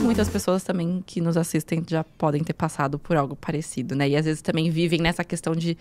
muitas pessoas também que nos assistem já podem ter passado por algo parecido, né? E às vezes também vivem nessa questão de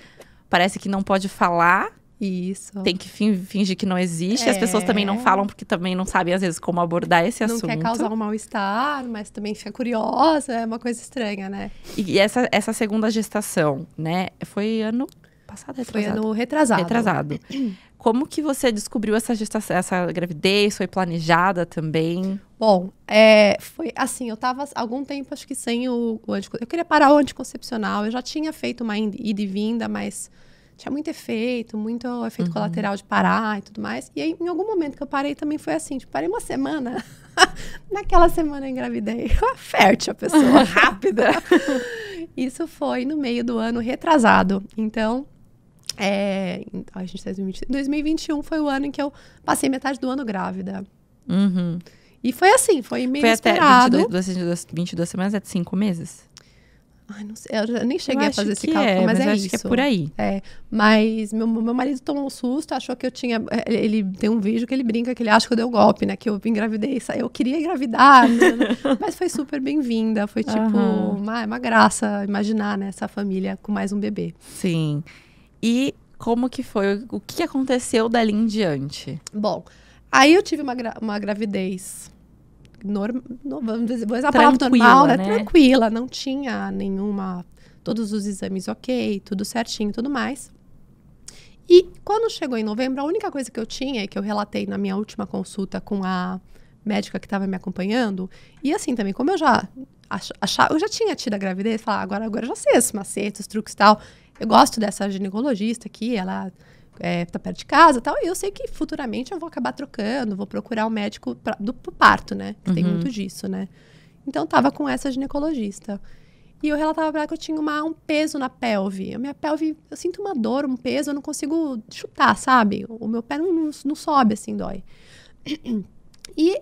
parece que não pode falar. Isso. Tem que fingir que não existe. É. As pessoas também não é. falam porque também não sabem, às vezes, como abordar esse não assunto. Não quer causar um mal-estar, mas também fica curiosa. É uma coisa estranha, né? E essa, essa segunda gestação, né? Foi ano passado, retrasado. Foi ano retrasado. Retrasado. Como que você descobriu essa gestação, essa gravidez? Foi planejada também? Bom, é, foi assim, eu estava algum tempo, acho que sem o, o anticoncepcional. Eu queria parar o anticoncepcional, eu já tinha feito uma ida e vinda, mas tinha muito efeito, muito efeito uhum. colateral de parar e tudo mais. E aí, em algum momento que eu parei, também foi assim, tipo, parei uma semana. Naquela semana eu engravidei. Fértil a pessoa, rápida. Isso foi no meio do ano retrasado. Então, é, a gente tá em 2021 foi o ano em que eu passei metade do ano grávida. Uhum. E foi assim, foi meio foi esperado. Até 22, 22, semanas é de 5 meses? Ai, não sei, eu nem cheguei eu a fazer esse é, cálculo, é, mas, mas é acho isso. que é por aí. É, mas meu, meu marido tomou um susto, achou que eu tinha... É, ele, ele tem um vídeo que ele brinca, que ele acha que eu dei um golpe, né? Que eu engravidei, eu queria engravidar, né, né, né? mas foi super bem-vinda. Foi tipo, uhum. uma, uma graça imaginar, né? Essa família com mais um bebê. Sim. Sim. E como que foi? O que aconteceu dali em diante? Bom, aí eu tive uma, gra uma gravidez. vamos dizer, vou usar a palavra normal, né? né? Tranquila, não tinha nenhuma. Todos os exames ok, tudo certinho tudo mais. E quando chegou em novembro, a única coisa que eu tinha, que eu relatei na minha última consulta com a médica que estava me acompanhando, e assim também, como eu já achava, eu já tinha tido a gravidez, falar, ah, agora, agora eu já sei esses macetes, truques e tal. Eu gosto dessa ginecologista aqui, ela é, tá perto de casa tal. E eu sei que futuramente eu vou acabar trocando, vou procurar o um médico pra, do pro parto, né? Que uhum. tem muito disso, né? Então tava com essa ginecologista. E eu relatava pra ela que eu tinha uma, um peso na pelve. A minha pelve, eu sinto uma dor, um peso, eu não consigo chutar, sabe? O meu pé não, não, não sobe assim, dói. E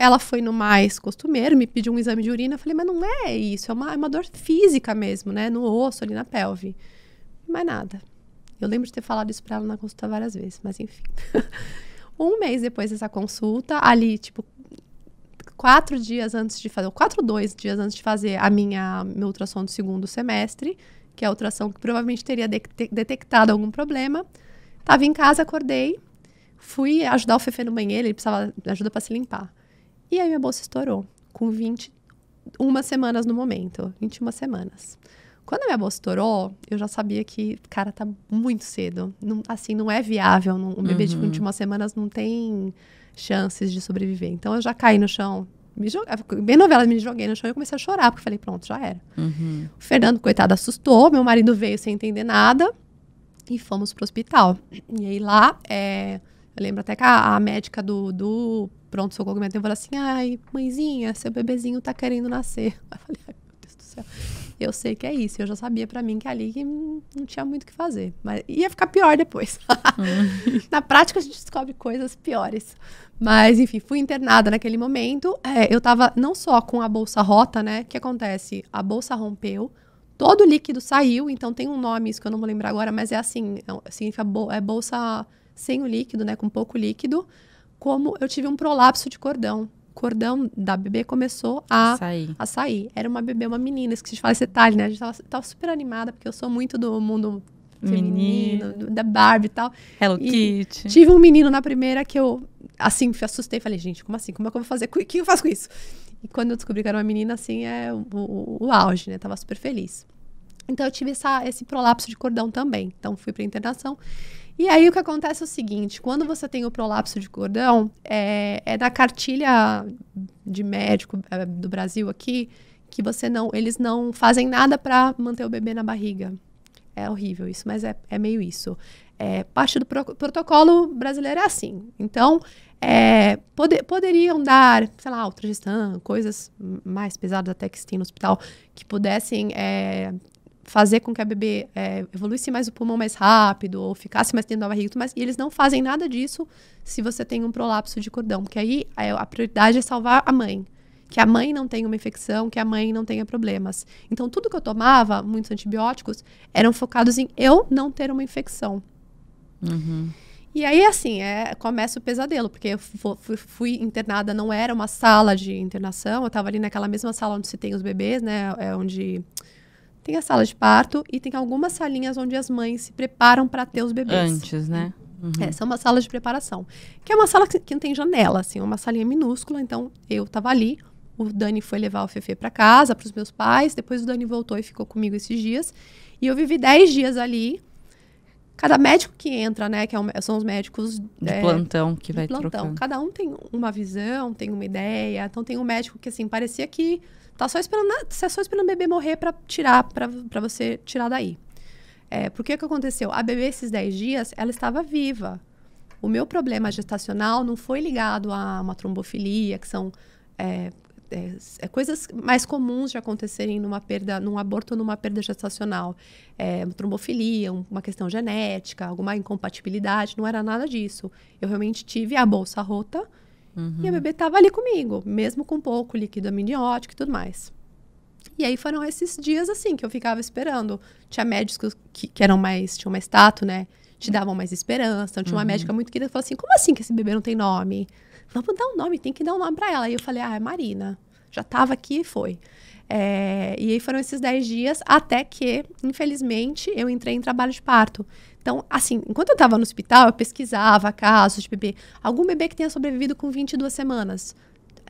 ela foi no mais costumeiro, me pediu um exame de urina. Eu falei, mas não é isso, é uma, é uma dor física mesmo, né? No osso, ali na pelve e mais nada. Eu lembro de ter falado isso para ela na consulta várias vezes, mas enfim. um mês depois dessa consulta, ali, tipo, quatro dias antes de fazer, ou quatro, dois dias antes de fazer a minha meu ultrassom do segundo semestre, que é a ultrassom que provavelmente teria de detectado algum problema. Tava em casa, acordei, fui ajudar o Fefe no banheiro, ele precisava de ajuda para se limpar. E aí minha bolsa estourou, com 21 semanas no momento, 21 semanas. Quando a minha bolsa estourou, eu já sabia que, cara, tá muito cedo. Não, assim, não é viável. Não, um bebê uhum. de 21 semanas não tem chances de sobreviver. Então, eu já caí no chão. Me bem novela, me joguei no chão e comecei a chorar, porque falei, pronto, já era. Uhum. O Fernando, coitado, assustou. Meu marido veio sem entender nada e fomos pro hospital. E aí lá, é, eu lembro até que a, a médica do, do pronto-socorro me atendeu e falou assim: ai, mãezinha, seu bebezinho tá querendo nascer. Eu falei, ai, meu Deus do céu eu sei que é isso. Eu já sabia para mim que é ali não tinha muito o que fazer. Mas ia ficar pior depois. Hum. Na prática, a gente descobre coisas piores. Mas, enfim, fui internada naquele momento. É, eu tava não só com a bolsa rota, né? O que acontece? A bolsa rompeu. Todo o líquido saiu, então tem um nome, isso que eu não vou lembrar agora, mas é assim, é significa é bolsa sem o líquido, né, com pouco líquido, como eu tive um prolapso de cordão cordão da bebê começou a sair. A sair. Era uma bebê, uma menina, esqueci de falar esse detalhe, né? A gente tava, tava super animada, porque eu sou muito do mundo feminino, menino. da Barbie e tal. Hello e Kitty. Tive um menino na primeira que eu, assim, assustei. Falei, gente, como assim? Como é que eu vou fazer? O que eu faço com isso? E quando eu descobri que era uma menina, assim, é o, o, o auge, né? Tava super feliz. Então eu tive essa, esse prolapso de cordão também. Então fui para internação. E aí o que acontece é o seguinte: quando você tem o prolapso de cordão, é, é cartilha de médico é, do Brasil aqui que você não, eles não fazem nada para manter o bebê na barriga. É horrível isso, mas é, é meio isso. É, parte do pro, protocolo brasileiro é assim. Então, é, poderiam dar, sei lá, ultragestão, coisas mais pesadas até que se tem no hospital, que pudessem é, fazer com que a bebê é, evoluísse mais o pulmão mais rápido ou ficasse mais tendo da barriga, mas e eles não fazem nada disso se você tem um prolapso de cordão, porque aí é, a prioridade é salvar a mãe, que a mãe não tenha uma infecção, que a mãe não tenha problemas. Então tudo que eu tomava, muitos antibióticos, eram focados em eu não ter uma infecção. Uhum. E aí, assim, é, começa o pesadelo, porque eu fui internada, não era uma sala de internação, eu estava ali naquela mesma sala onde se tem os bebês, né? É onde tem a sala de parto e tem algumas salinhas onde as mães se preparam para ter os bebês. Antes, né? Uhum. Essa é uma sala de preparação. Que é uma sala que, que não tem janela, assim, é uma salinha minúscula. Então, eu estava ali, o Dani foi levar o Fefe para casa, para os meus pais. Depois o Dani voltou e ficou comigo esses dias. E eu vivi 10 dias ali. Cada médico que entra, né, que é um, são os médicos de é, plantão que vai plantão. Trocando. Cada um tem uma visão, tem uma ideia. Então tem um médico que assim parecia que Tá só esperando, você é tá só esperando o bebê morrer para tirar, para você tirar daí. É, por que que aconteceu? A bebê esses 10 dias, ela estava viva. O meu problema gestacional não foi ligado a uma trombofilia, que são é, é, é, coisas mais comuns de acontecerem numa perda, num aborto ou numa perda gestacional. É, trombofilia, um, uma questão genética, alguma incompatibilidade, não era nada disso. Eu realmente tive a bolsa rota, Uhum. E a bebê estava ali comigo, mesmo com pouco líquido amniótico e tudo mais. E aí foram esses dias assim que eu ficava esperando. Tinha médicos que, que eram mais, tinham mais tato, né? Te davam mais esperança. Então, tinha uma uhum. médica muito querida que falou assim: como assim que esse bebê não tem nome? Vamos dar um nome, tem que dar um nome pra ela. E eu falei: ah, é Marina. Já tava aqui e foi. É, e aí foram esses 10 dias até que, infelizmente, eu entrei em trabalho de parto. Então, assim, enquanto eu estava no hospital, eu pesquisava casos de bebê. Algum bebê que tenha sobrevivido com 22 semanas.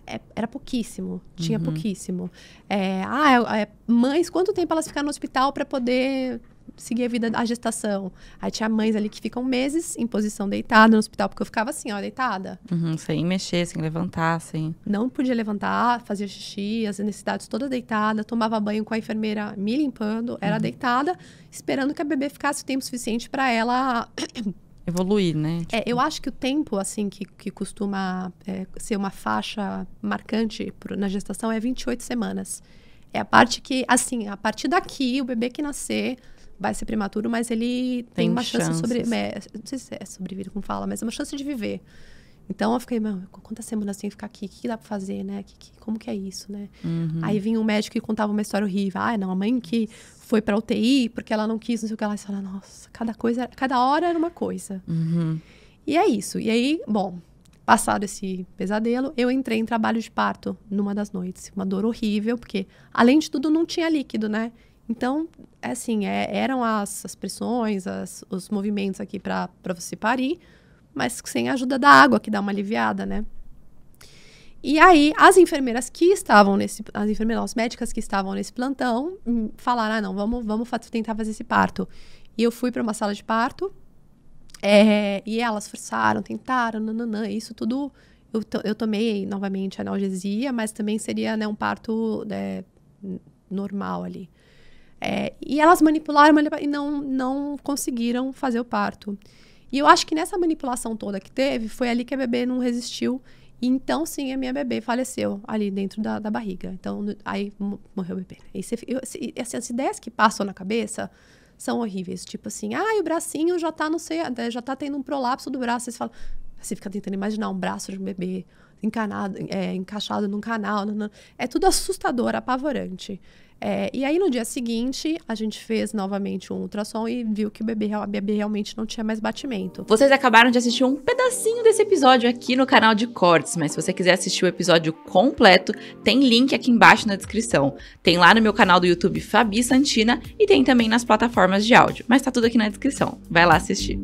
É, era pouquíssimo, tinha uhum. pouquíssimo. É, ah, é, é mães, quanto tempo elas ficaram no hospital para poder seguir a vida da gestação. Aí tinha mães ali que ficam meses em posição deitada no hospital, porque eu ficava assim, ó, deitada. Uhum, sem mexer, sem levantar, sem. Não podia levantar, fazia xixi, as necessidades toda deitada, tomava banho com a enfermeira me limpando, era uhum. deitada, esperando que a bebê ficasse o tempo suficiente para ela. evoluir, né? É, tipo... É, eu acho que o tempo, assim, que, que costuma é, ser uma faixa marcante pro, na gestação é 28 semanas. É a parte que, assim, a partir daqui, o bebê que nascer vai ser prematuro, mas ele tem, tem uma chance sobre. É, não sei se é sobreviver como fala, mas é uma chance de viver. Então eu fiquei, mano, quantas semanas tem assim, que ficar aqui? O que, dá pra fazer, né? Que, que, como que é isso, né? Uhum. Aí vinha um médico e contava uma história horrível. Ah, não, a mãe que foi pra UTI porque ela não quis, não sei o que lá. E fala, nossa, cada coisa, cada hora era uma coisa. Uhum. E é isso. E aí, bom, Passado esse pesadelo, eu entrei em trabalho de parto numa das noites. Uma dor horrível, porque além de tudo não tinha líquido, né? Então, é assim, é, eram as, as pressões, as, os movimentos aqui para você parir, mas sem a ajuda da água, que dá uma aliviada, né? E aí, as enfermeiras que estavam nesse. As enfermeiras, as médicas que estavam nesse plantão, hum, falaram: ah, não, vamos, vamos tentar fazer esse parto. E eu fui para uma sala de parto, é, e elas forçaram, tentaram, nananã, isso tudo. Eu, eu tomei novamente analgesia, mas também seria né, um parto né, normal ali. É, e elas manipularam, e não, não conseguiram fazer o parto. E eu acho que nessa manipulação toda que teve, foi ali que a bebê não resistiu. E então, sim, a minha bebê faleceu ali dentro da, da barriga. Então, aí morreu o bebê. E, você, eu, se, essas ideias que passam na cabeça, são horríveis. Tipo assim, ah, o bracinho já tá, não sei, já tá tendo um prolapso do braço. você fica tentando imaginar um braço de um bebê, encanado, é, encaixado num canal. Não, não. É tudo assustador, apavorante. É, e aí, no dia seguinte, a gente fez novamente um ultrassom e viu que o bebê, a bebê realmente não tinha mais batimento. Vocês acabaram de assistir um pedacinho desse episódio aqui no canal de Cortes, mas se você quiser assistir o episódio completo, tem link aqui embaixo na descrição. Tem lá no meu canal do YouTube Fabi Santina e tem também nas plataformas de áudio, mas tá tudo aqui na descrição. Vai lá assistir.